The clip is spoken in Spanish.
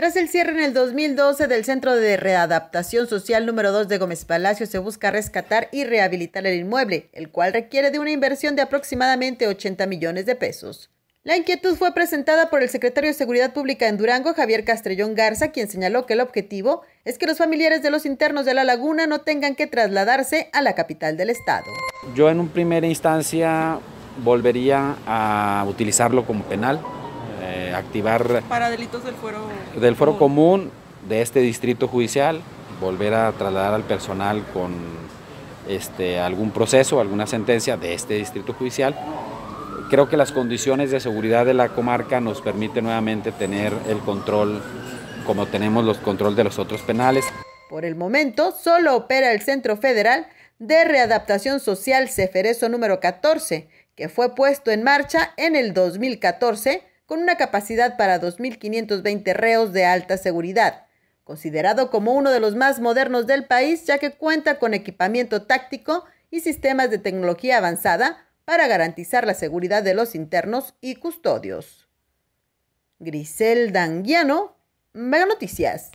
Tras el cierre en el 2012 del Centro de Readaptación Social número 2 de Gómez Palacio, se busca rescatar y rehabilitar el inmueble, el cual requiere de una inversión de aproximadamente 80 millones de pesos. La inquietud fue presentada por el secretario de Seguridad Pública en Durango, Javier Castrellón Garza, quien señaló que el objetivo es que los familiares de los internos de La Laguna no tengan que trasladarse a la capital del estado. Yo en primera instancia volvería a utilizarlo como penal, activar... Para delitos del fuero... Del fuero común de este distrito judicial, volver a trasladar al personal con este, algún proceso, alguna sentencia de este distrito judicial. Creo que las condiciones de seguridad de la comarca nos permiten nuevamente tener el control como tenemos los control de los otros penales. Por el momento, solo opera el Centro Federal de Readaptación Social Cefereso número 14, que fue puesto en marcha en el 2014 con una capacidad para 2.520 reos de alta seguridad, considerado como uno de los más modernos del país ya que cuenta con equipamiento táctico y sistemas de tecnología avanzada para garantizar la seguridad de los internos y custodios. Grisel Danguiano, Mega Noticias.